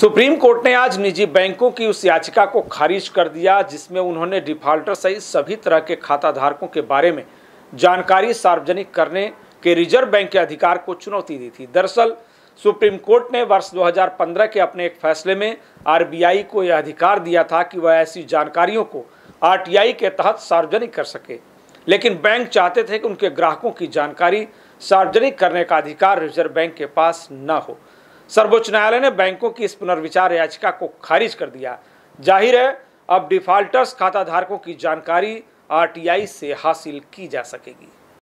supreme court ने आज निजी बैंकों की उस याचिका को खारिज कर दिया जिसमें उन्होंने डिफाल्टर सहित सभी तरह के खाता धारकों के बारे में जानकारी सार्वजनिक करने के रिजर्व बैंक के अधिकार को चुनौती दी थी दरअसल सुप्रीम कोर्ट ने वर्ष 2015 के अपने एक फैसले में आरबीआई को यह अधिकार दिया था कि वह ऐसी जानकारियों को आर के तहत सार्वजनिक कर सके लेकिन बैंक चाहते थे कि उनके ग्राहकों की जानकारी सार्वजनिक करने का अधिकार रिजर्व बैंक के पास न हो सर्वोच्च न्यायालय ने बैंकों की इस पुनर्विचार याचिका को खारिज कर दिया जाहिर है अब डिफाल्टर्स खाताधारकों की जानकारी आरटीआई से हासिल की जा सकेगी